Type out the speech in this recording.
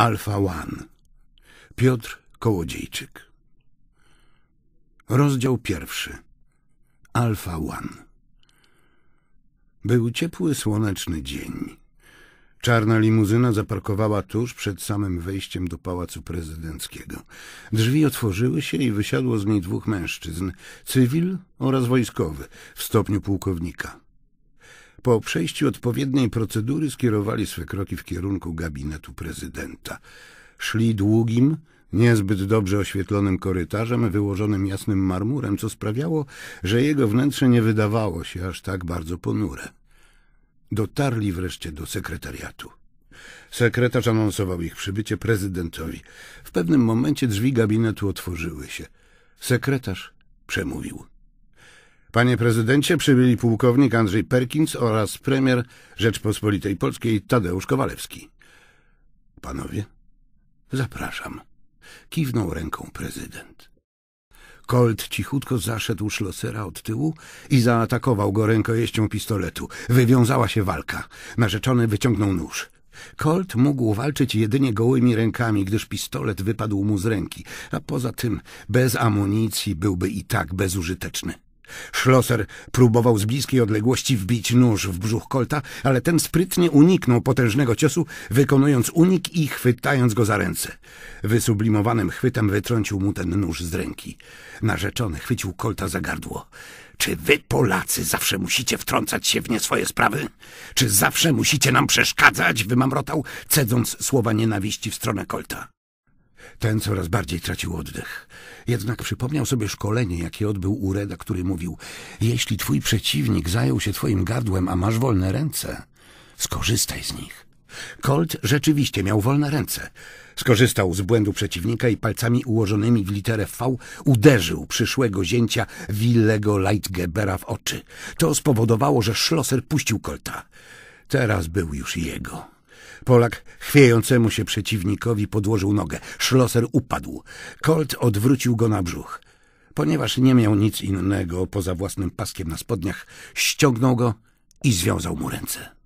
Alfa One Piotr Kołodziejczyk Rozdział pierwszy Alfa One Był ciepły, słoneczny dzień. Czarna limuzyna zaparkowała tuż przed samym wejściem do pałacu prezydenckiego. Drzwi otworzyły się i wysiadło z niej dwóch mężczyzn, cywil oraz wojskowy, w stopniu pułkownika. Po przejściu odpowiedniej procedury skierowali swe kroki w kierunku gabinetu prezydenta. Szli długim, niezbyt dobrze oświetlonym korytarzem wyłożonym jasnym marmurem, co sprawiało, że jego wnętrze nie wydawało się aż tak bardzo ponure. Dotarli wreszcie do sekretariatu. Sekretarz anonsował ich przybycie prezydentowi. W pewnym momencie drzwi gabinetu otworzyły się. Sekretarz przemówił. Panie prezydencie, przybyli pułkownik Andrzej Perkins oraz premier Rzeczpospolitej Polskiej Tadeusz Kowalewski. Panowie, zapraszam. Kiwnął ręką prezydent. Colt cichutko zaszedł szlosera od tyłu i zaatakował go rękojeścią pistoletu. Wywiązała się walka. Narzeczony wyciągnął nóż. Colt mógł walczyć jedynie gołymi rękami, gdyż pistolet wypadł mu z ręki, a poza tym bez amunicji byłby i tak bezużyteczny. Schlosser próbował z bliskiej odległości wbić nóż w brzuch Kolta, ale ten sprytnie uniknął potężnego ciosu, wykonując unik i chwytając go za ręce. Wysublimowanym chwytem wytrącił mu ten nóż z ręki. Narzeczony chwycił Kolta za gardło. Czy wy, Polacy, zawsze musicie wtrącać się w nie swoje sprawy? Czy zawsze musicie nam przeszkadzać? Wymamrotał, cedząc słowa nienawiści w stronę Kolta. Ten coraz bardziej tracił oddech. Jednak przypomniał sobie szkolenie, jakie odbył u Reda, który mówił Jeśli twój przeciwnik zajął się twoim gardłem, a masz wolne ręce, skorzystaj z nich. Colt rzeczywiście miał wolne ręce. Skorzystał z błędu przeciwnika i palcami ułożonymi w literę V uderzył przyszłego zięcia Willego Lightgebera w oczy. To spowodowało, że Schlosser puścił Colta. Teraz był już jego. Polak chwiejącemu się przeciwnikowi podłożył nogę. Schlosser upadł. Colt odwrócił go na brzuch. Ponieważ nie miał nic innego poza własnym paskiem na spodniach, ściągnął go i związał mu ręce.